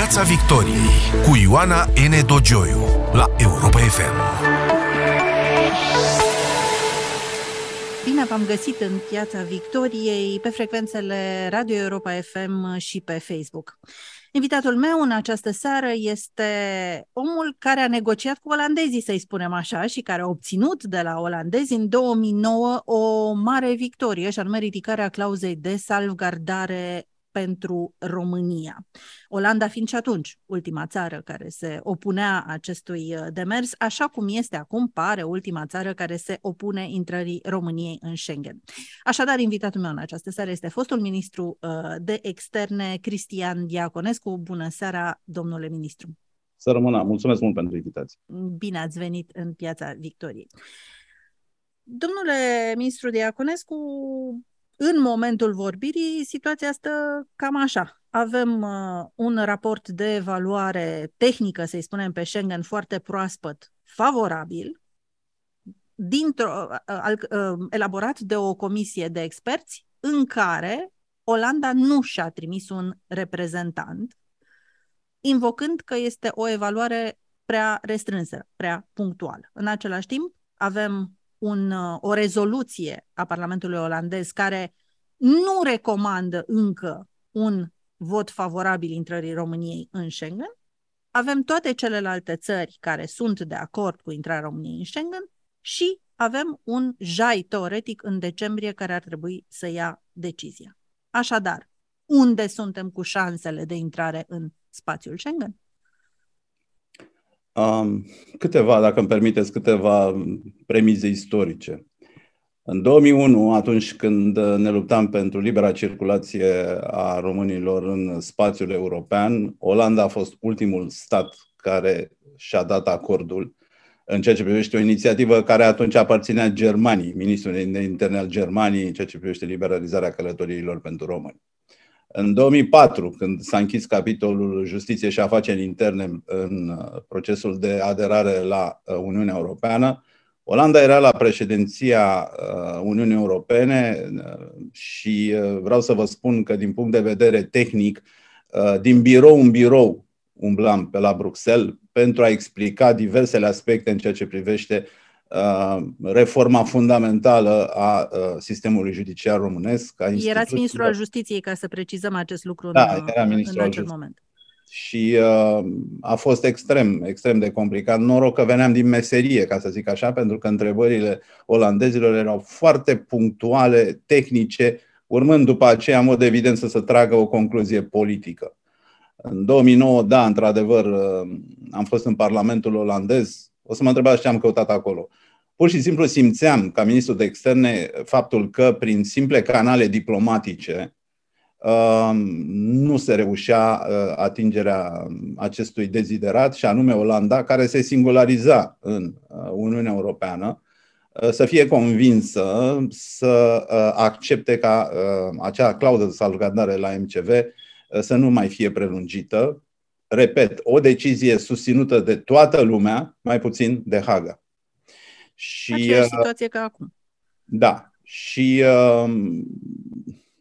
Piața Victoriei cu Ioana N. Dogioiu la Europa FM. Bine v-am găsit în Piața Victoriei pe frecvențele Radio Europa FM și pe Facebook. Invitatul meu în această seară este omul care a negociat cu olandezii, să-i spunem așa, și care a obținut de la olandezi în 2009 o mare victorie, și anume ridicarea clauzei de salvgardare pentru România. Olanda fiind și atunci ultima țară care se opunea acestui uh, demers, așa cum este acum, pare ultima țară care se opune intrării României în Schengen. Așadar, invitatul meu în această seară este fostul ministru uh, de externe, Cristian Diaconescu. Bună seara, domnule ministru! Să rămână. Mulțumesc mult pentru invitație. Bine ați venit în Piața Victoriei. Domnule ministru Diaconescu, în momentul vorbirii, situația stă cam așa. Avem uh, un raport de evaluare tehnică, să-i spunem, pe Schengen foarte proaspăt, favorabil, dintr-o, uh, uh, al, uh, elaborat de o comisie de experți în care Olanda nu și-a trimis un reprezentant, invocând că este o evaluare prea restrânsă, prea punctuală. În același timp, avem un, uh, o rezoluție a Parlamentului olandez care nu recomandă încă un vot favorabil intrării României în Schengen. Avem toate celelalte țări care sunt de acord cu intrarea României în Schengen și avem un jai teoretic în decembrie care ar trebui să ia decizia. Așadar, unde suntem cu șansele de intrare în spațiul Schengen? Um, câteva, dacă îmi permiteți, câteva premize istorice. În 2001, atunci când ne luptam pentru libera circulație a românilor în spațiul european, Olanda a fost ultimul stat care și-a dat acordul în ceea ce privește o inițiativă care atunci aparținea Germaniei, ministrul de interne al Germaniei, în ceea ce privește liberalizarea călătoriilor pentru români. În 2004, când s-a închis capitolul justiție și afaceri interne în uh, procesul de aderare la uh, Uniunea Europeană, Olanda era la președinția uh, Uniunii Europene și vreau să vă spun că din punct de vedere tehnic, din birou în birou umblam pe la Bruxelles pentru a explica diversele aspecte în ceea ce privește uh, Uh, reforma fundamentală a uh, sistemului judiciar românesc. A Erați ministrul al justiției, ca să precizăm acest lucru da, în, uh, era ministrul în acel moment. Și uh, a fost extrem, extrem de complicat. Noroc că veneam din meserie, ca să zic așa, pentru că întrebările olandezilor erau foarte punctuale, tehnice, urmând după aceea, în mod evident, să se tragă o concluzie politică. În 2009, da, într-adevăr, am fost în Parlamentul olandez, o să mă întrebați ce am căutat acolo. Pur și simplu simțeam, ca ministru de externe, faptul că prin simple canale diplomatice uh, nu se reușea uh, atingerea acestui deziderat, și anume Olanda, care se singulariza în uh, Uniunea Europeană, să fie convinsă să accepte ca acea clauză de salvgardare la MCV să nu mai fie prelungită, repet, o decizie susținută de toată lumea, mai puțin de Haga. Și, Aceeași uh, situație ca acum. Da. Și, uh,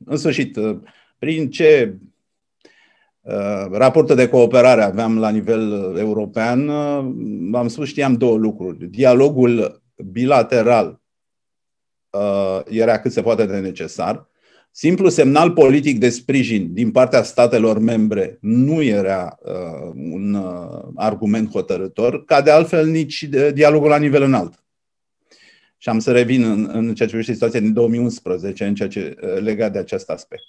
în sfârșit, uh, prin ce raporte de cooperare aveam la nivel european, am spus, știam două lucruri. Dialogul bilateral era cât se poate de necesar Simplu semnal politic de sprijin din partea statelor membre nu era uh, un uh, argument hotărător, ca de altfel nici de uh, dialogul la nivel înalt. Și am să revin în, în ceea ce privește situația din 2011, în ceea ce uh, legat de acest aspect.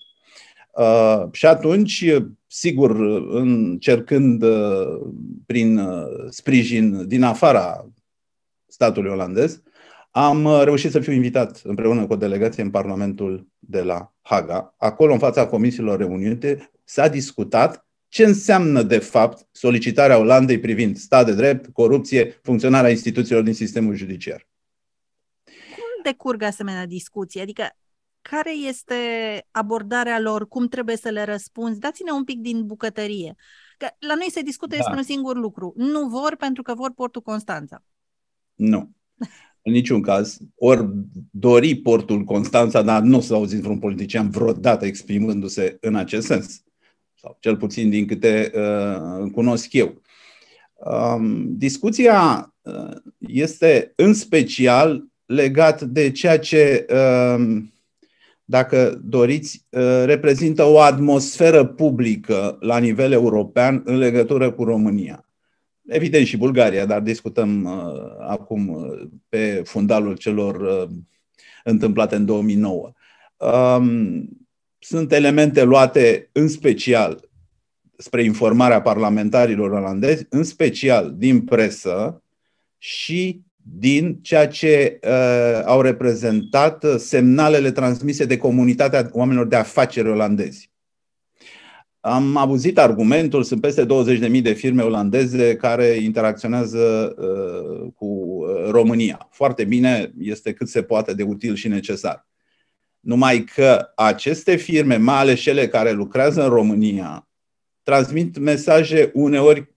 Uh, și atunci, sigur, încercând uh, prin uh, sprijin din afara statului olandez, am uh, reușit să fiu invitat împreună cu o delegație în Parlamentul de la Haga. Acolo, în fața Comisiilor Reunite, s-a discutat ce înseamnă, de fapt, solicitarea Olandei privind stat de drept, corupție, funcționarea instituțiilor din sistemul judiciar. Cum decurg asemenea discuții? Adică, care este abordarea lor? Cum trebuie să le răspunzi? Dați-ne un pic din bucătărie. Că la noi se discută da. despre un singur lucru. Nu vor pentru că vor portul Constanța. Nu în niciun caz, ori dori portul Constanța, dar nu s-a auzit vreun politician vreodată exprimându-se în acest sens, sau cel puțin din câte uh, cunosc eu. Um, discuția uh, este în special legat de ceea ce, uh, dacă doriți, uh, reprezintă o atmosferă publică la nivel european în legătură cu România. Evident și Bulgaria, dar discutăm uh, acum uh, pe fundalul celor uh, întâmplate în 2009. Um, sunt elemente luate în special spre informarea parlamentarilor olandezi, în special din presă și din ceea ce uh, au reprezentat uh, semnalele transmise de comunitatea oamenilor de afaceri olandezi. Am auzit argumentul, sunt peste 20.000 de firme olandeze care interacționează uh, cu uh, România. Foarte bine, este cât se poate de util și necesar. Numai că aceste firme, mai ales cele care lucrează în România, transmit mesaje uneori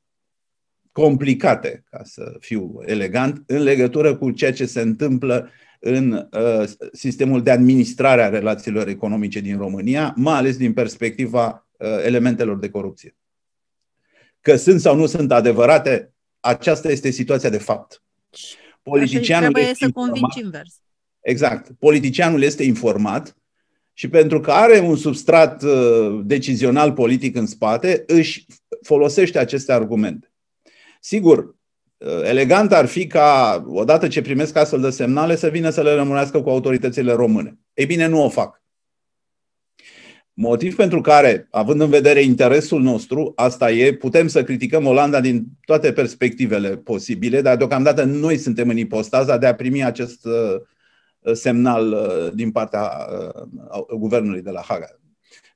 complicate, ca să fiu elegant, în legătură cu ceea ce se întâmplă în uh, sistemul de administrare a relațiilor economice din România, mai ales din perspectiva Uh, elementelor de corupție. Că sunt sau nu sunt adevărate, aceasta este situația de fapt. Politicianul trebuie este să convinci invers. Exact. Politicianul este informat și pentru că are un substrat uh, decizional politic în spate, își folosește aceste argumente. Sigur, uh, elegant ar fi ca, odată ce primesc astfel de semnale, să vină să le rămânească cu autoritățile române. Ei bine, nu o fac. Motiv pentru care, având în vedere interesul nostru, asta e, putem să criticăm Olanda din toate perspectivele posibile, dar deocamdată noi suntem în ipostaza de a primi acest uh, semnal uh, din partea uh, guvernului de la Haga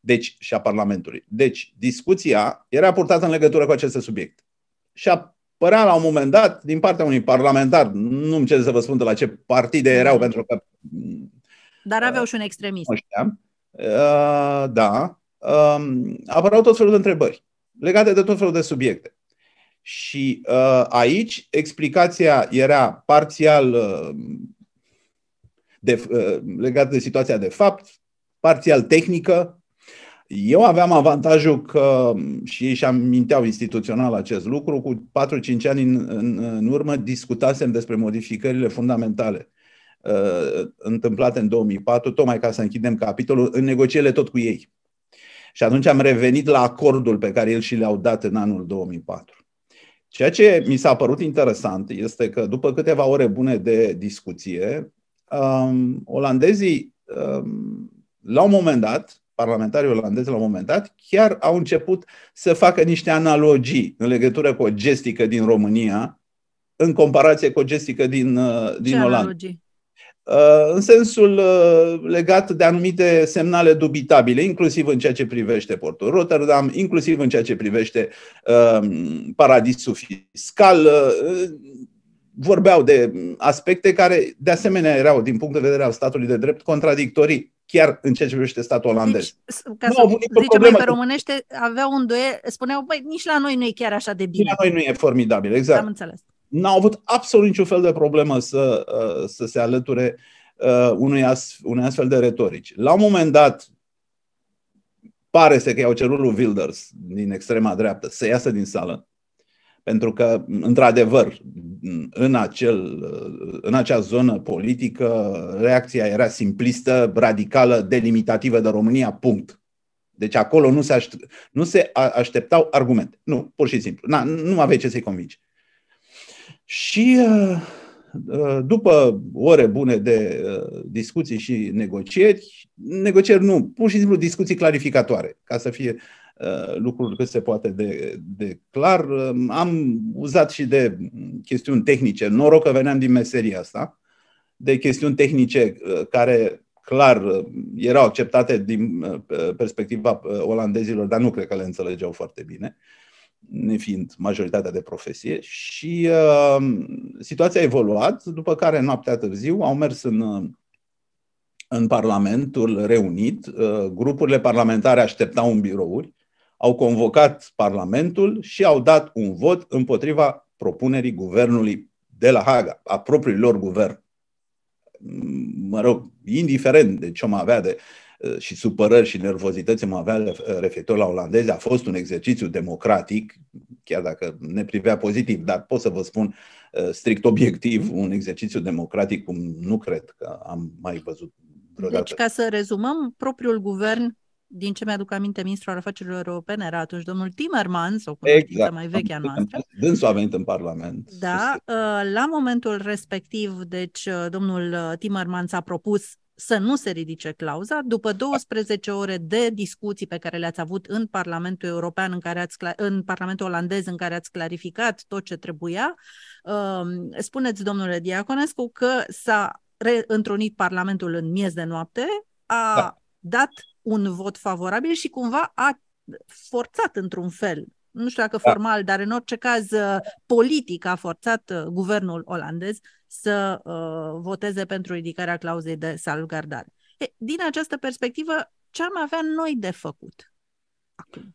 deci, și a Parlamentului. Deci, discuția era purtată în legătură cu acest subiect. Și apărea la un moment dat, din partea unui parlamentar, nu-mi cer să vă spun de la ce partide erau, pentru că... Dar aveau și un extremist. Uh, da, um, apărau tot felul de întrebări legate de tot felul de subiecte. Și uh, aici explicația era parțial uh, uh, legată de situația de fapt, parțial tehnică. Eu aveam avantajul că, um, și ei și-am minteau instituțional acest lucru, cu 4-5 ani în, în, în urmă discutasem despre modificările fundamentale Uh, întâmplate în 2004, tocmai ca să închidem capitolul, în negocierile tot cu ei. Și atunci am revenit la acordul pe care el și le-au dat în anul 2004. Ceea ce mi s-a părut interesant este că după câteva ore bune de discuție, um, olandezii, um, la un moment dat, parlamentarii olandezi la un moment dat, chiar au început să facă niște analogii în legătură cu o gestică din România în comparație cu o gestică din, uh, din Ce Olanda. Analogii? Uh, în sensul uh, legat de anumite semnale dubitabile, inclusiv în ceea ce privește portul Rotterdam, inclusiv în ceea ce privește uh, paradisul fiscal. Vorbeau de aspecte care, de asemenea, erau, din punct de vedere al statului de drept, contradictorii chiar în ceea ce privește statul olandez. Deci, ca nu să zicem pe românește, aveau un duel, spuneau, băi, nici la noi nu e chiar așa de bine. Nici la noi nu e formidabil, exact. Am înțeles n-au avut absolut niciun fel de problemă să, uh, să se alăture uh, unui, as, unui astfel de retorici. La un moment dat, pare să că i-au cerut lui Wilders din extrema dreaptă să iasă din sală, pentru că, într-adevăr, în, acel, în acea zonă politică, reacția era simplistă, radicală, delimitativă de România, punct. Deci acolo nu se, nu se așteptau argumente. Nu, pur și simplu. Na, nu aveai ce să-i convingi. Și uh, uh, după ore bune de uh, discuții și negocieri, negocieri nu, pur și simplu discuții clarificatoare, ca să fie lucrul cât se poate de, de clar. Am uzat și de chestiuni tehnice. Noroc că veneam din meseria asta, de chestiuni tehnice care clar erau acceptate din perspectiva olandezilor, dar nu cred că le înțelegeau foarte bine. Uh, nefiind majoritatea de profesie și uh, situația a evoluat, după care noaptea târziu au mers în, uh, în Parlamentul reunit, uh, grupurile parlamentare așteptau în birouri, au convocat Parlamentul și au dat un vot împotriva propunerii guvernului de la Haga, a propriului lor guvern. Mă rog, indiferent de ce mai avea de uh, Uh, și supărări și nervozități mă avea uh, referitor la olandezi a fost un exercițiu democratic, chiar dacă ne privea pozitiv, dar pot să vă spun uh, strict obiectiv, un exercițiu democratic cum nu cred că am mai văzut vreodată. Deci, ca să rezumăm, propriul guvern din ce mi-aduc aminte, ministrul al afacerilor europene era atunci domnul Timmermans, o cunoștință exact. mai veche a noastră. Dânsul a venit în Parlament. Da, la momentul respectiv, deci domnul Timmermans a propus să nu se ridice clauza după 12 ore de discuții pe care le-ați avut în Parlamentul European, în, care ați, în Parlamentul olandez, în care ați clarificat tot ce trebuia. Um, spuneți, domnule Diaconescu, că s-a reîntrunit Parlamentul în miez de noapte, a da. dat un vot favorabil și cumva a forțat într-un fel, nu știu dacă da. formal, dar în orice caz uh, politic a forțat uh, guvernul olandez să uh, voteze pentru ridicarea clauzei de salvgardare. E, din această perspectivă, ce am avea noi de făcut acum?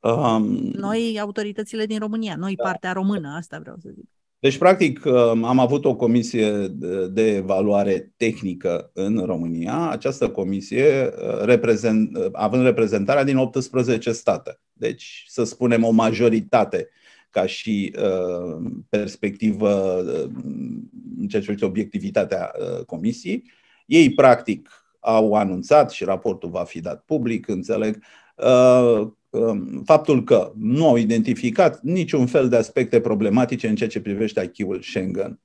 Um, noi, autoritățile din România, noi, da. partea română, asta vreau să zic. Deci, practic, um, am avut o comisie de evaluare tehnică în România. Această comisie, uh, reprezent, uh, având reprezentarea din 18 state, deci, să spunem, o majoritate ca și uh, perspectivă uh, în ceea ce privește obiectivitatea uh, comisiei. Ei, practic, au anunțat și raportul va fi dat public, înțeleg, uh, um, faptul că nu au identificat niciun fel de aspecte problematice în ceea ce privește acquis Schengen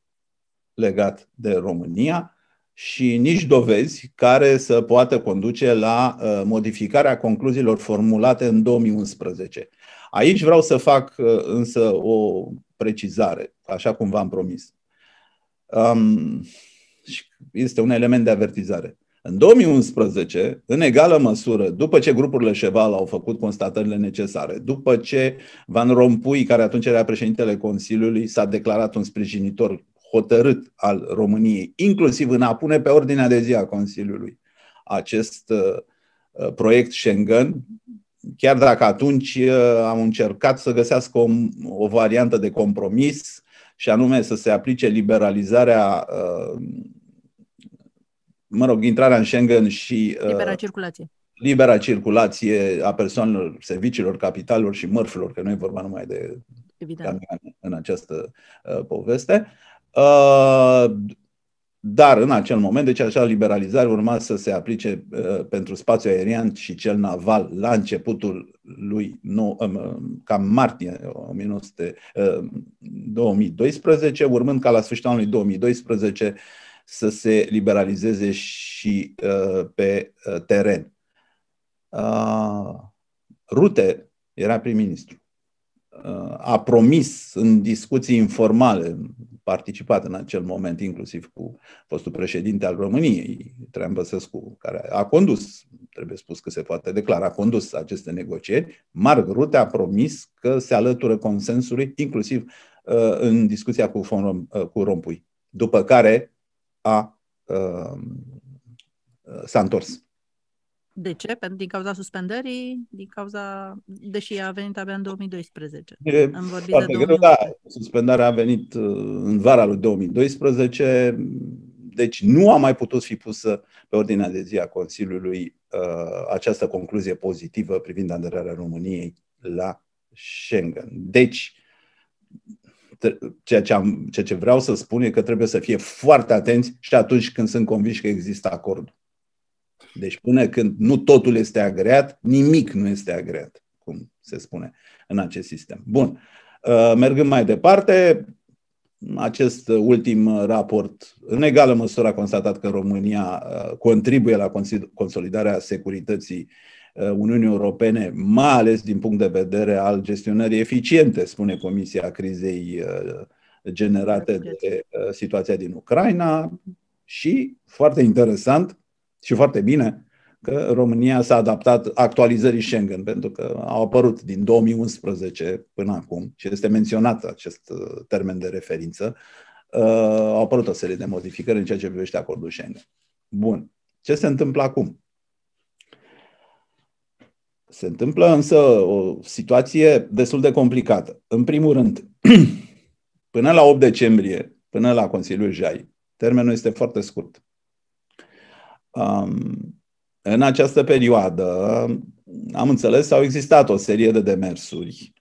legat de România și nici dovezi care să poată conduce la uh, modificarea concluziilor formulate în 2011. Aici vreau să fac uh, însă o precizare, așa cum v-am promis. Um, este un element de avertizare. În 2011, în egală măsură, după ce grupurile Cheval au făcut constatările necesare, după ce Van Rompuy, care atunci era președintele Consiliului, s-a declarat un sprijinitor hotărât al României, inclusiv în a pune pe ordinea de zi a Consiliului acest uh, uh proiect Schengen, chiar dacă atunci uh, am încercat să găsească o, o variantă de compromis, și anume să se aplice liberalizarea, uh, mă rog, intrarea în Schengen și. Uh, libera circulație. Libera circulație a persoanelor, serviciilor, capitalelor și mărfurilor, că nu e vorba numai de Evident. în această poveste. Dar în acel moment, deci acea liberalizare urma să se aplice uh, pentru spațiul aerian și cel naval la începutul lui, nou, um, cam martie 2012, uh, urmând ca la sfârșitul anului 2012 să se liberalizeze și uh, pe teren. Rute era prim-ministru a promis în discuții informale, participat în acel moment inclusiv cu fostul președinte al României, Traian Băsescu, care a condus, trebuie spus că se poate declara, a condus aceste negocieri, Marc Rute a promis că se alătură consensului, inclusiv uh, în discuția cu, Rom, uh, cu Rompui, după care a, a uh, s-a întors. De ce? Din cauza suspendării? Din cauza... Deși a venit abia în 2012. E Am vorbit foarte de greu, da. Suspendarea a venit uh, în vara lui 2012, deci nu a mai putut fi pusă pe ordinea de zi a Consiliului uh, această concluzie pozitivă privind aderarea României la Schengen. Deci, ceea ce, am, ceea ce vreau să spun e că trebuie să fie foarte atenți și atunci când sunt convinși că există acordul. Deci până când nu totul este agreat, nimic nu este agreat, cum se spune în acest sistem. Bun. Uh, mergând mai departe, acest ultim raport, în egală măsură, a constatat că România uh, contribuie la consolidarea securității uh, Uniunii Europene, mai ales din punct de vedere al gestionării eficiente, spune Comisia Crizei generate de situația din Ucraina și, foarte interesant, și foarte bine că România s-a adaptat actualizării Schengen, pentru că au apărut din 2011 până acum și este menționat acest uh, termen de referință, uh, au apărut o serie de modificări în ceea ce privește acordul Schengen. Bun. Ce se întâmplă acum? Se întâmplă însă o situație destul de complicată. În primul rând, până la 8 decembrie, până la Consiliul Jai, termenul este foarte scurt. Um, în această perioadă, am înțeles, au existat o serie de demersuri.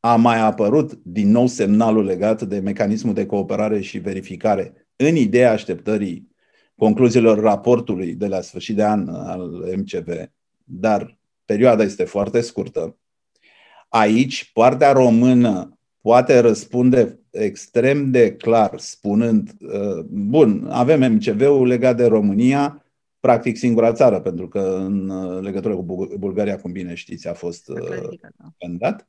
A mai apărut din nou semnalul legat de mecanismul de cooperare și verificare în ideea așteptării concluziilor raportului de la sfârșit de an uh, al MCV, dar perioada este foarte scurtă. Aici, partea română poate răspunde extrem de clar, spunând, uh, bun, avem MCV-ul legat de România, practic singura țară, pentru că în uh, legătură cu Bulgaria, cum bine știți, a fost uh, da. suspendat.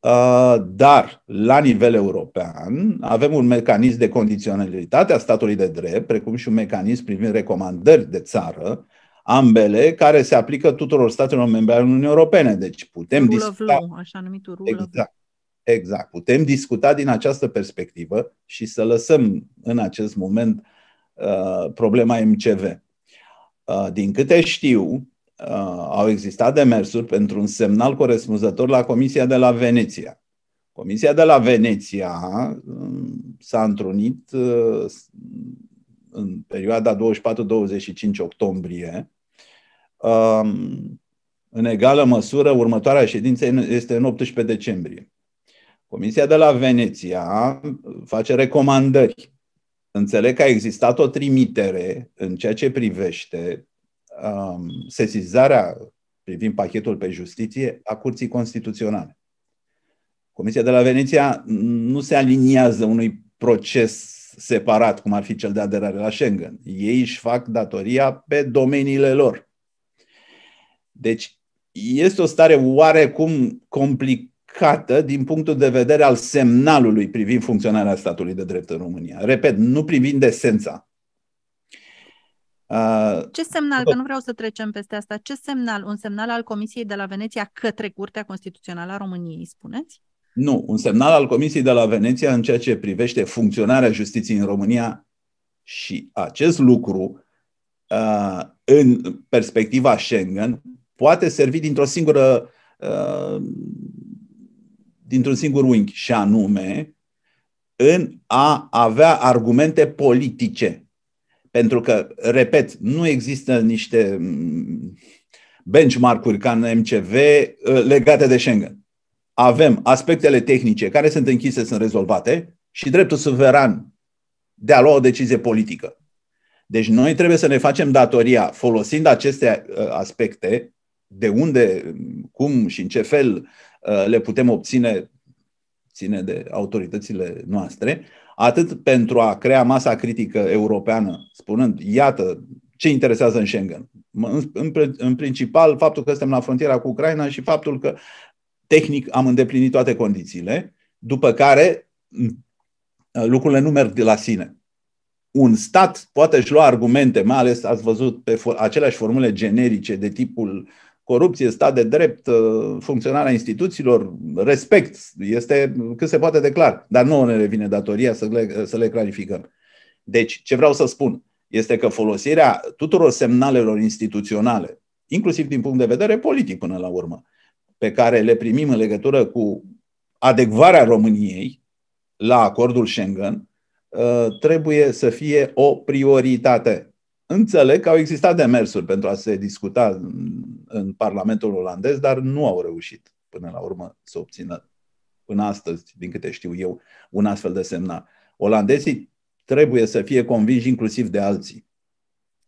Uh, dar, la nivel european, avem un mecanism de condiționalitate a statului de drept, precum și un mecanism privind recomandări de țară, ambele care se aplică tuturor statelor membre ale Uniunii Europene. Deci putem rule discuta... Of law, așa numitul rule exact. Exact. Putem discuta din această perspectivă și să lăsăm în acest moment Uh, problema MCV. Uh, din câte știu, uh, au existat demersuri pentru un semnal corespunzător la Comisia de la Veneția. Comisia de la Veneția um, s-a întrunit în perioada 24-25 octombrie. Um, în egală măsură, următoarea ședință este în 18 decembrie. Comisia de la Veneția face recomandări Înțeleg că a existat o trimitere în ceea ce privește um, sesizarea privind pachetul pe justiție a Curții Constituționale. Comisia de la Veneția nu se aliniază unui proces separat, cum ar fi cel de aderare la Schengen. Ei își fac datoria pe domeniile lor. Deci, este o stare oarecum complicată delicată din punctul de vedere al semnalului privind funcționarea statului de drept în România. Repet, nu privind esența. Uh, ce semnal, că nu vreau să trecem peste asta, ce semnal, un semnal al Comisiei de la Veneția către Curtea Constituțională a României, spuneți? Nu, un semnal al Comisiei de la Veneția în ceea ce privește funcționarea justiției în România și acest lucru uh, în perspectiva Schengen poate servi dintr-o singură uh, dintr-un singur unghi, și anume în a avea argumente politice. Pentru că, repet, nu există niște mm, benchmark-uri ca în MCV ă, legate de Schengen. Avem aspectele tehnice care sunt închise, sunt rezolvate și dreptul suveran de a lua o decizie politică. Deci noi trebuie să ne facem datoria, folosind aceste ă, aspecte, de unde, cum și în ce fel Uh, le putem obține, ține de autoritățile noastre, atât pentru a crea masa critică europeană, spunând, iată ce interesează în Schengen. În, în, în principal, faptul că suntem la frontiera cu Ucraina și faptul că tehnic am îndeplinit toate condițiile, după care mm, lucrurile nu merg de la sine. Un stat poate își lua argumente, mai ales ați văzut pe aceleași formule generice de tipul corupție, stat de drept, uh, funcționarea instituțiilor, respect, este cât se poate de clar. Dar nu ne revine datoria să le, să le clarificăm. Deci, ce vreau să spun este că folosirea tuturor semnalelor instituționale, inclusiv din punct de vedere politic până la urmă, pe care le primim în legătură cu adecvarea României la acordul Schengen, uh, trebuie să fie o prioritate. Înțeleg că au existat demersuri pentru a se discuta în Parlamentul olandez, dar nu au reușit până la urmă să obțină până astăzi, din câte știu eu, un astfel de semnal. Olandezii trebuie să fie convinși inclusiv de alții.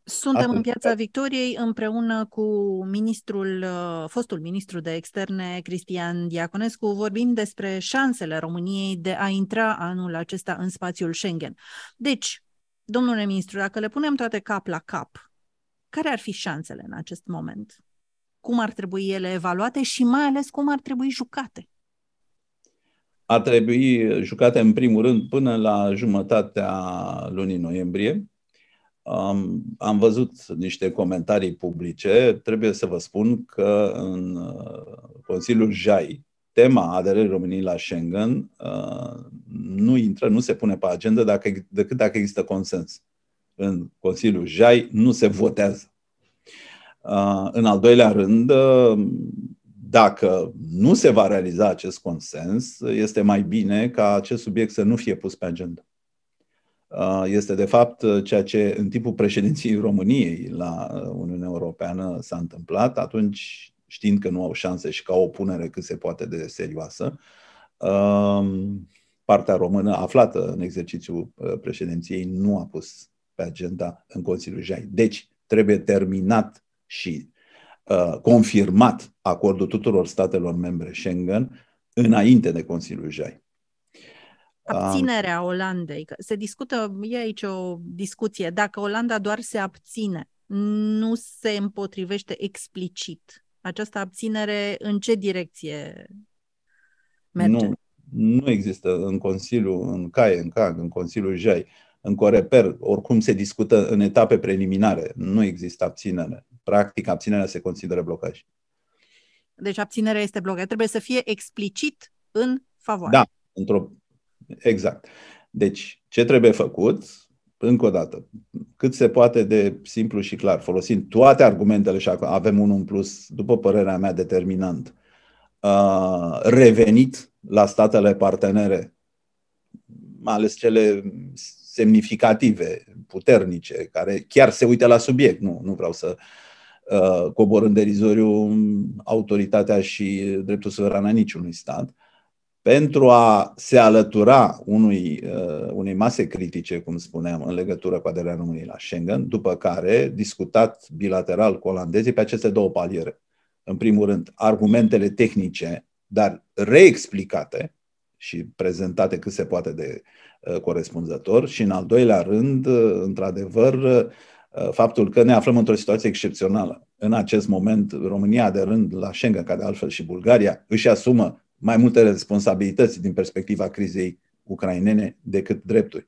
Suntem Astăzi. în Piața Victoriei împreună cu ministrul, uh, fostul ministru de externe Cristian Diaconescu. Vorbim despre șansele României de a intra anul acesta în spațiul Schengen. Deci, domnule ministru, dacă le punem toate cap la cap, care ar fi șansele în acest moment? cum ar trebui ele evaluate și mai ales cum ar trebui jucate? Ar trebui jucate în primul rând până la jumătatea lunii noiembrie. Um, am văzut niște comentarii publice. Trebuie să vă spun că în uh, Consiliul JAI, tema aderării României la Schengen uh, nu intră, nu se pune pe agenda dacă, decât dacă există consens. În Consiliul JAI nu se votează în al doilea rând, dacă nu se va realiza acest consens, este mai bine ca acest subiect să nu fie pus pe agenda. Este, de fapt, ceea ce în timpul președinției României la Uniunea Europeană s-a întâmplat, atunci știind că nu au șanse și că au o punere cât se poate de serioasă, um, partea română aflată în exercițiul uh, președinției nu a pus pe agenda în Consiliul Jai. Deci trebuie terminat și uh, confirmat acordul tuturor statelor membre Schengen înainte de Consiliul Jai. Abținerea Olandei. Se discută, e aici o discuție, dacă Olanda doar se abține, nu se împotrivește explicit. Această abținere în ce direcție merge? Nu, nu există în Consiliu, în CAE, în CAG, în Consiliul JAI, în Coreper, oricum se discută în etape preliminare. Nu există abținere. Practic, abținerea se consideră blocaj. Deci abținerea este blocaj. Trebuie să fie explicit în favoare. Da, într-o... exact. Deci, ce trebuie făcut? Încă o dată, cât se poate de simplu și clar, folosind toate argumentele și avem unul în plus, după părerea mea, determinant. Uh, Uh, revenit la statele partenere, mai ales cele semnificative, puternice, care chiar se uită la subiect. Nu, nu vreau să uh, cobor în derizoriu autoritatea și dreptul suveran a niciunui stat. Pentru a se alătura unui, uh, unei mase critice, cum spuneam, în legătură cu aderarea României la Schengen, după care discutat bilateral cu olandezii pe aceste două paliere în primul rând, argumentele tehnice, dar reexplicate și prezentate cât se poate de uh, corespunzător și, în al doilea rând, uh, într-adevăr, uh, faptul că ne aflăm într-o situație excepțională. În acest moment, România, de rând la Schengen, ca de altfel și Bulgaria, își asumă mai multe responsabilități din perspectiva crizei ucrainene decât drepturi.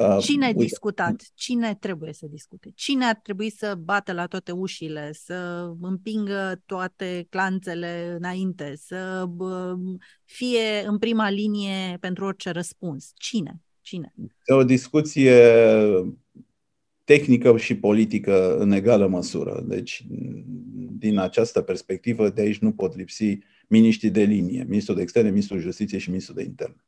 Uh, Cine uite. discutat? Cine trebuie să discute? Cine ar trebui să bată la toate ușile, să împingă toate clanțele înainte, să fie în prima linie pentru orice răspuns? Cine? Cine? E o discuție tehnică și politică în egală măsură. Deci, din această perspectivă, de aici nu pot lipsi miniștrii de linie, ministrul de externe, ministrul justiției și ministrul de interne.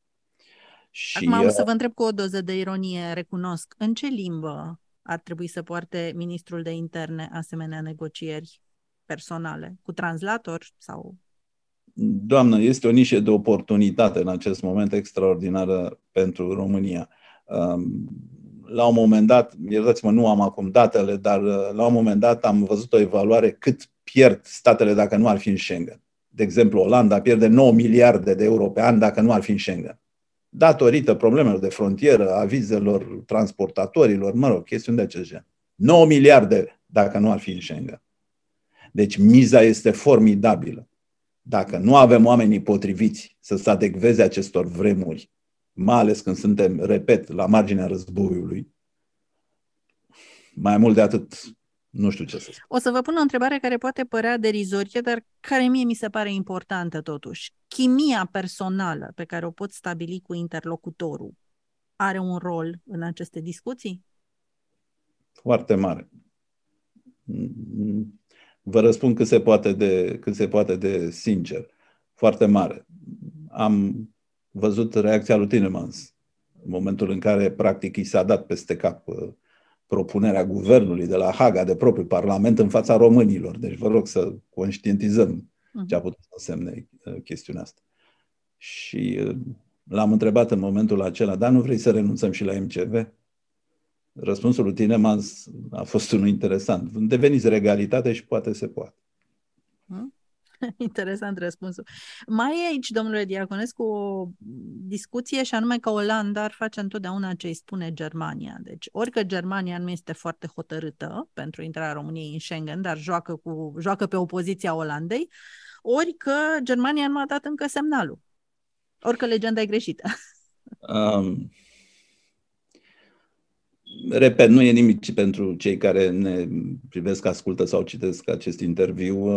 Și, Acum uh, să vă întreb cu o doză de ironie, recunosc. În ce limbă ar trebui să poarte ministrul de interne asemenea negocieri personale? Cu translator sau Doamnă, este o nișă de oportunitate în acest moment extraordinară pentru România. La un moment dat, iertați-mă, nu am acum datele, dar uh, la un moment dat am văzut o evaluare cât pierd statele dacă nu ar fi în Schengen. De exemplu, Olanda pierde 9 miliarde de euro pe an dacă nu ar fi în Schengen datorită problemelor de frontieră, a vizelor transportatorilor, mă rog, chestiuni de acest gen. 9 miliarde dacă nu ar fi în Schengen. Deci miza este formidabilă. Dacă nu avem oamenii potriviți să se adecveze acestor vremuri, mai ales când suntem, repet, la marginea războiului, mai mult de atât, nu știu ce să spun. O să vă pun o întrebare care poate părea derizorie, dar care mie mi se pare importantă totuși. Chimia personală pe care o pot stabili cu interlocutorul are un rol în aceste discuții? Foarte mare. Vă răspund cât se poate de, cât se poate de sincer. Foarte mare. Am văzut reacția lui Tinemans în momentul în care practic i s-a dat peste cap uh, propunerea guvernului de la Haga de propriul parlament în fața românilor. Deci vă rog să conștientizăm mm. ce a putut să însemne uh, chestiunea asta. Și uh, l-am întrebat în momentul acela, dar nu vrei să renunțăm și la MCV? Răspunsul lui tine a fost unul interesant. Deveniți regalitate și poate se poate. Hmm? Interesant răspunsul. Mai e aici, domnule Diaconescu, o discuție și anume că Olanda ar face întotdeauna ce îi spune Germania. Deci, orică Germania nu este foarte hotărâtă pentru intrarea României în Schengen, dar joacă, cu, joacă pe opoziția Olandei, Orică Germania nu a dat încă semnalul. Orică legenda e greșită. Um, repet, nu e nimic pentru cei care ne privesc, ascultă sau citesc acest interviu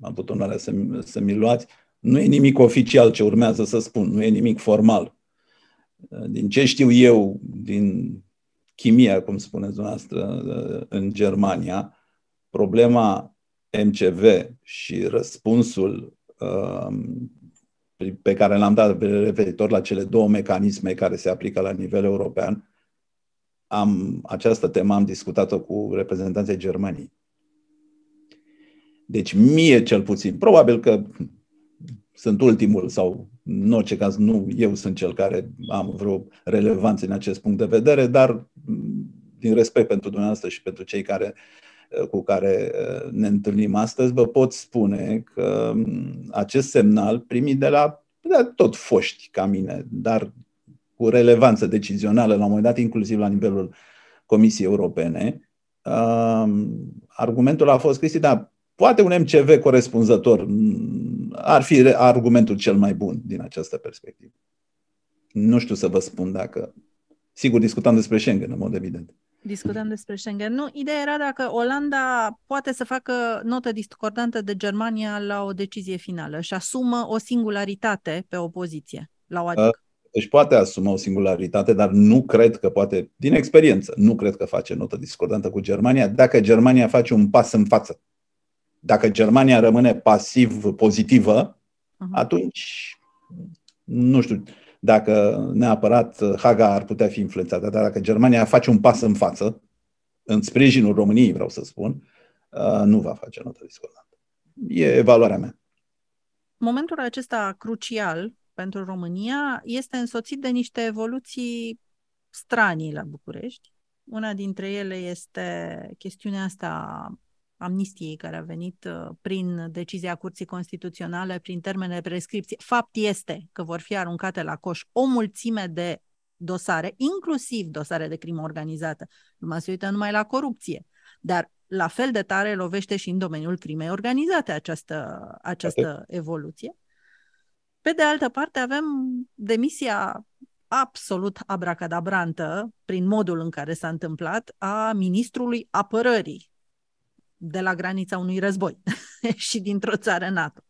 am avut onoarea să, să mi luați, nu e nimic oficial ce urmează să spun, nu e nimic formal. Din ce știu eu, din chimia, cum spuneți dumneavoastră, în Germania, problema MCV și răspunsul um, pe care l-am dat referitor la cele două mecanisme care se aplică la nivel european, am, această temă am discutat-o cu reprezentanții Germaniei. Deci mie cel puțin, probabil că sunt ultimul sau în orice caz nu eu sunt cel care am vreo relevanță în acest punct de vedere, dar mm, din respect pentru dumneavoastră și pentru cei care, eh, cu care eh, ne întâlnim astăzi, vă pot spune că mm, acest semnal primit de la de tot foști ca mine, dar cu relevanță decizională la un moment dat, inclusiv la nivelul Comisiei Europene, argumentul a fost, Cristi, da, Poate un MCV corespunzător ar fi argumentul cel mai bun din această perspectivă. Nu știu să vă spun dacă... Sigur, discutam despre Schengen, în mod evident. Discutăm despre Schengen. Nu, ideea era dacă Olanda poate să facă notă discordantă de Germania la o decizie finală și asumă o singularitate pe opoziție la o adică. Uh, își poate asuma o singularitate, dar nu cred că poate, din experiență, nu cred că face notă discordantă cu Germania dacă Germania face un pas în față. Dacă Germania rămâne pasiv pozitivă, uh-huh. atunci nu știu dacă neapărat Haga ar putea fi influențată, dar dacă Germania face un pas în față, în sprijinul României, vreau să spun, uh, nu va face notă discordantă. E evaluarea mea. Momentul acesta crucial pentru România este însoțit de niște evoluții stranii la București. Una dintre ele este chestiunea asta amnistiei care a venit uh, prin decizia Curții Constituționale, prin termene de prescripție. Fapt este că vor fi aruncate la coș o mulțime de dosare, inclusiv dosare de crimă organizată. Lumea se uită numai la corupție, dar la fel de tare lovește și în domeniul crimei organizate această, această evoluție. Pe de altă parte, avem demisia absolut abracadabrantă, prin modul în care s-a întâmplat, a ministrului apărării de la granița unui război și dintr-o țară NATO.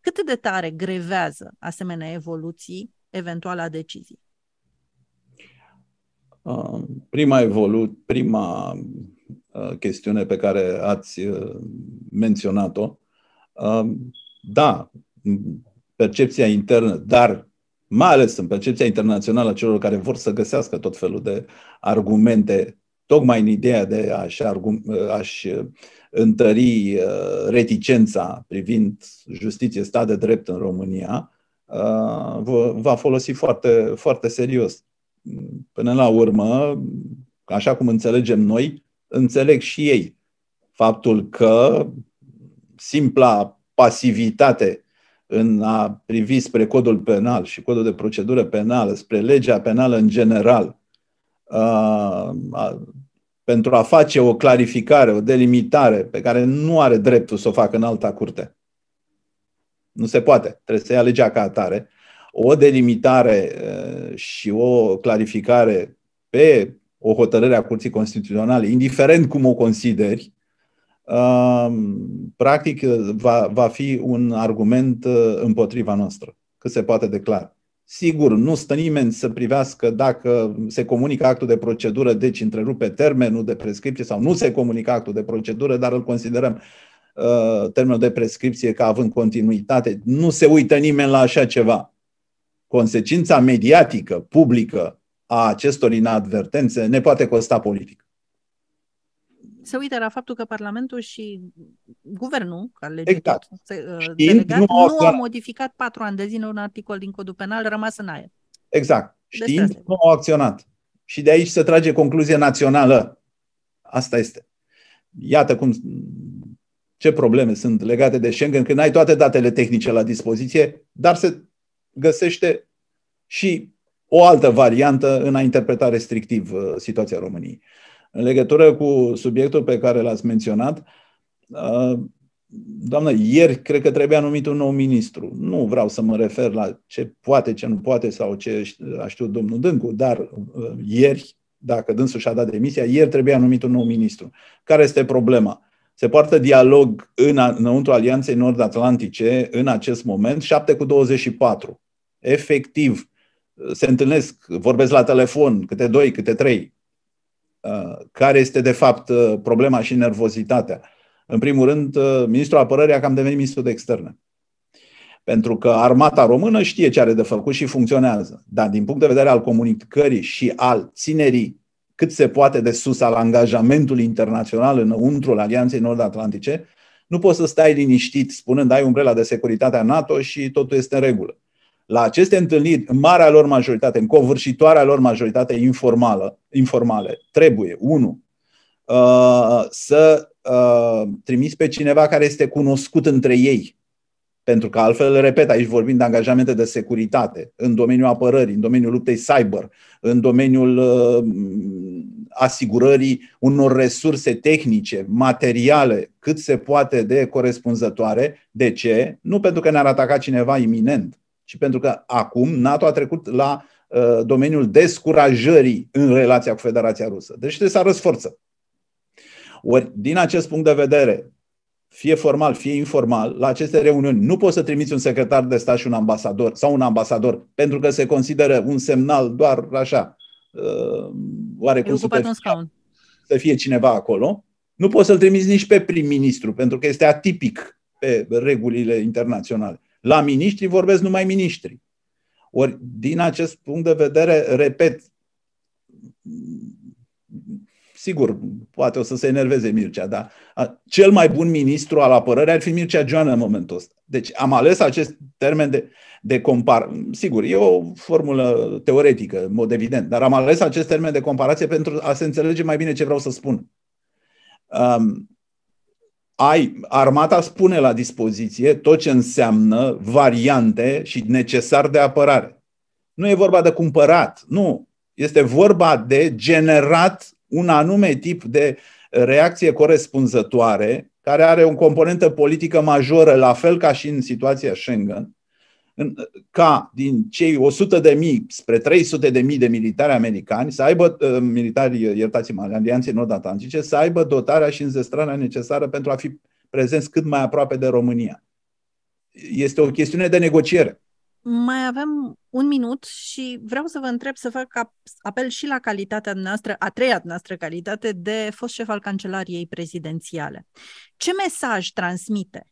Cât de tare grevează asemenea evoluții eventuala decizie? Uh, prima, evolu- prima uh, chestiune pe care ați uh, menționat-o, da, percepția internă, dar mai ales în percepția internațională a celor care vor să găsească tot felul de argumente tocmai în ideea de a-și, argum- a-și uh, întări uh, reticența privind justiție, stat de drept în România, uh, va folosi foarte, foarte serios. Până la urmă, așa cum înțelegem noi, înțeleg și ei faptul că simpla pasivitate în a privi spre codul penal și codul de procedură penală, spre legea penală în general, pentru a face o clarificare, o delimitare pe care nu are dreptul să o facă în alta curte. Nu se poate. Trebuie să ia legea ca atare. O delimitare uh, și o clarificare pe o hotărâre a Curții Constituționale, indiferent cum o consideri, um, practic uh, va, va fi un argument uh, împotriva noastră, cât se poate declara. Sigur, nu stă nimeni să privească dacă se comunică actul de procedură, deci întrerupe termenul de prescripție sau nu se comunică actul de procedură, dar îl considerăm uh, termenul de prescripție ca având continuitate. Nu se uită nimeni la așa ceva. Consecința mediatică, publică a acestor inadvertențe ne poate costa politic se uită la faptul că Parlamentul și Guvernul, ca exact. Uh, delegat, nu, nu au modificat patru ani de zile un articol din codul penal rămas în aer. Exact. Știind nu au acționat. Și de aici se trage concluzie națională. Asta este. Iată cum ce probleme sunt legate de Schengen când ai toate datele tehnice la dispoziție, dar se găsește și o altă variantă în a interpreta restrictiv uh, situația României. În legătură cu subiectul pe care l-ați menționat, uh, doamnă, ieri cred că trebuia numit un nou ministru. Nu vreau să mă refer la ce poate, ce nu poate sau ce a știut domnul Dâncu, dar uh, ieri, dacă dânsul și-a dat demisia, ieri trebuia numit un nou ministru. Care este problema? Se poartă dialog în, înăuntru Alianței Nord-Atlantice în acest moment, 7 cu 24. Efectiv, se întâlnesc, vorbesc la telefon, câte doi, câte trei, Uh, care este de fapt uh, problema și nervozitatea. În primul rând, uh, ministrul apărării a cam devenit ministru de externe. Pentru că armata română știe ce are de făcut și funcționează. Dar din punct de vedere al comunicării și al ținerii cât se poate de sus al angajamentului internațional înăuntrul Alianței Nord-Atlantice, nu poți să stai liniștit spunând ai umbrela de securitate a NATO și totul este în regulă la aceste întâlniri, în marea lor majoritate, în covârșitoarea lor majoritate informală, informale, trebuie, unu, uh, să uh, trimiți pe cineva care este cunoscut între ei. Pentru că altfel, repet, aici vorbim de angajamente de securitate, în domeniul apărării, în domeniul luptei cyber, în domeniul uh, asigurării unor resurse tehnice, materiale, cât se poate de corespunzătoare. De ce? Nu pentru că ne-ar ataca cineva iminent, și pentru că acum NATO a trecut la uh, domeniul descurajării în relația cu Federația Rusă. Deci trebuie să forță. Ori, din acest punct de vedere, fie formal, fie informal, la aceste reuniuni nu poți să trimiți un secretar de stat și un ambasador sau un ambasador, pentru că se consideră un semnal doar așa, uh, oarecum să fie, să fie cineva acolo. Nu poți să-l trimiți nici pe prim-ministru, pentru că este atipic pe regulile internaționale. La miniștri vorbesc numai miniștri. Ori, din acest punct de vedere, repet, sigur, poate o să se enerveze Mircea, dar cel mai bun ministru al apărării ar fi Mircea Joana în momentul ăsta. Deci am ales acest termen de, de compar. Sigur, e o formulă teoretică, în mod evident, dar am ales acest termen de comparație pentru a se înțelege mai bine ce vreau să spun. Um, ai, armata spune la dispoziție tot ce înseamnă variante și necesar de apărare. Nu e vorba de cumpărat, nu. Este vorba de generat un anume tip de reacție corespunzătoare, care are o componentă politică majoră, la fel ca și în situația Schengen, în, ca din cei 100 de mii spre 300 de mii de militari americani să aibă, ă, militari, iertați-mă, alianței nord-atlantice, să aibă dotarea și înzestrarea necesară pentru a fi prezenți cât mai aproape de România. Este o chestiune de negociere. Mai avem un minut și vreau să vă întreb să fac apel și la calitatea noastră, a treia noastră calitate de fost șef al Cancelariei prezidențiale. Ce mesaj transmite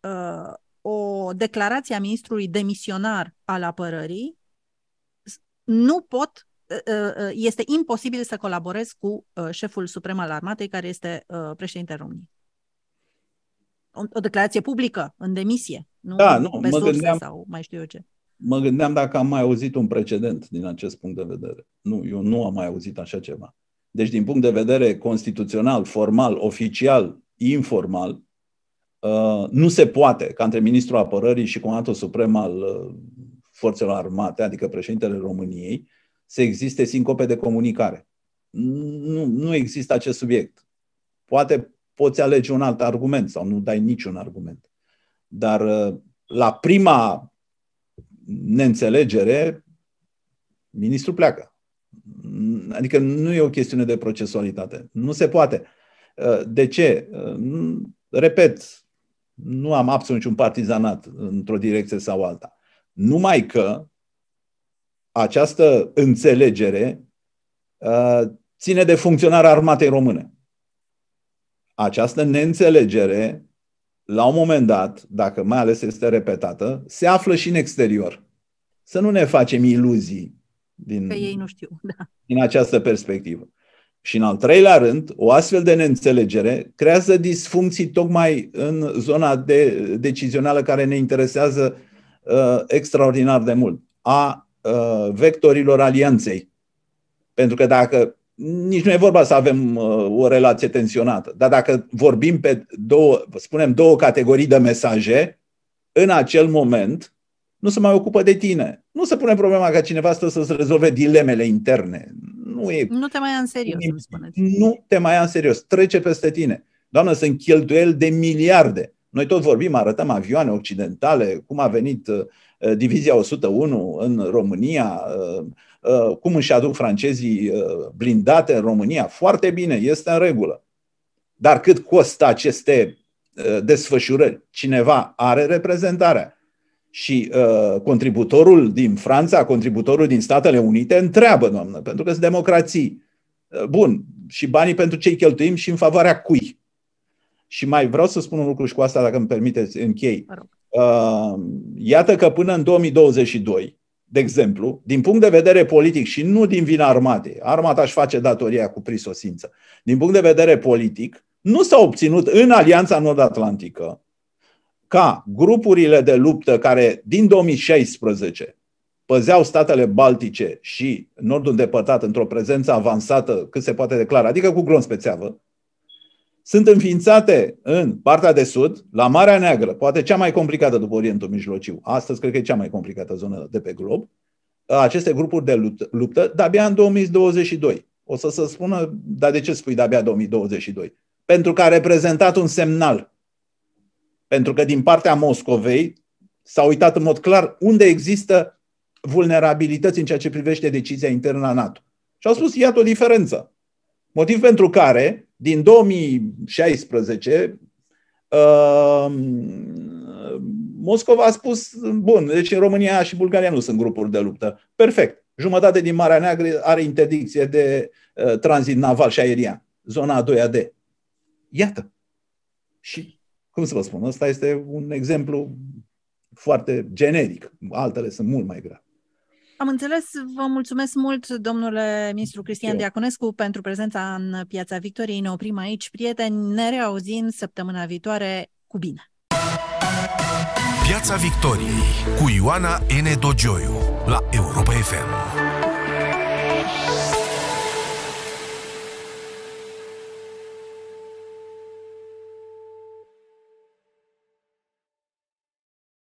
uh, o declarație a ministrului demisionar al apărării, nu pot, uh, uh, este imposibil să colaborez cu uh, șeful suprem al armatei, care este președintele României. O declarație publică, în demisie, nu, da, nu pe mă surse gândeam, sau mai știu eu ce. Mă gândeam dacă am mai auzit un precedent din acest punct de vedere. Nu, eu nu am mai auzit așa ceva. Deci, din punct de vedere constituțional, formal, oficial, informal, Uh, nu se poate ca între ministrul apărării și comandantul suprem al uh, forțelor armate, adică președintele României, să existe sincope de comunicare. Nu, nu există acest subiect. Poate poți alege un alt argument sau nu dai niciun argument. Dar uh, la prima neînțelegere, ministrul pleacă. Adică nu e o chestiune de procesualitate. Nu se poate. De ce? Repet, nu am absolut niciun partizanat într-o direcție sau alta. Numai că această înțelegere uh, ține de funcționarea armatei române. Această neînțelegere, la un moment dat, dacă mai ales este repetată, se află și în exterior. Să nu ne facem iluzii din, că ei nu știu, da. din această perspectivă. Și în al treilea rând, o astfel de neînțelegere creează disfuncții tocmai în zona de decizională care ne interesează uh, extraordinar de mult, a uh, vectorilor alianței. Pentru că dacă nici nu e vorba să avem uh, o relație tensionată, dar dacă vorbim pe două, spunem două categorii de mesaje, în acel moment nu se mai ocupă de tine. Nu se pune problema ca cineva să-ți rezolve dilemele interne nu e... Nu te mai ia în serios, nu, spuneți. Nu te mai ia în serios, trece peste tine. Doamnă, sunt cheltuieli de miliarde. Noi tot vorbim, arătăm avioane occidentale, cum a venit uh, uh, Divizia 101 în România, uh, cum își aduc francezii blindate în România. Foarte bine, este în regulă. Dar cât costă aceste desfășurări? Cineva are reprezentarea. Și uh, contributorul din Franța, contributorul din Statele Unite întreabă, doamnă, pentru că sunt democrații. Uh, bun, și banii pentru cei cheltuim și în favoarea cui? Și mai vreau să spun un lucru și cu asta, dacă îmi permiteți, închei. Uh, iată că până în 2022, de exemplu, din punct de vedere politic și nu din vina armatei, armata își face datoria cu prisosință, din punct de vedere politic, nu s-a obținut în Alianța Nord-Atlantică ca grupurile de luptă care din 2016 păzeau statele baltice și nordul îndepărtat într-o prezență avansată cât se poate declara, adică cu glon pe țeavă, sunt înființate în partea de sud, la Marea Neagră, poate cea mai complicată după Orientul Mijlociu. Astăzi cred că e cea mai complicată zonă de pe glob. Aceste grupuri de luptă, de-abia în 2022. O să se spună, dar de ce spui de-abia 2022? Pentru că a reprezentat un semnal pentru că din partea Moscovei s-a uitat în mod clar unde există vulnerabilități în ceea ce privește decizia internă a NATO. Și au spus, iată o diferență. Motiv pentru care, din 2016, uh, Moscova a spus, bun, deci România și Bulgaria nu sunt grupuri de luptă. Perfect. Jumătate din Marea Neagră are interdicție de uh, tranzit naval și aerian, zona a 2 de. Iată. Și cum să vă spun, ăsta este un exemplu foarte generic. Altele sunt mult mai grave. Am înțeles. Vă mulțumesc mult, domnule ministru Cristian Diaconescu, pentru prezența în Piața Victoriei. Ne oprim aici, prieteni. Ne reauzim săptămâna viitoare. Cu bine! Piața Victoriei cu Ioana N. Dogioiu, la Europa FM.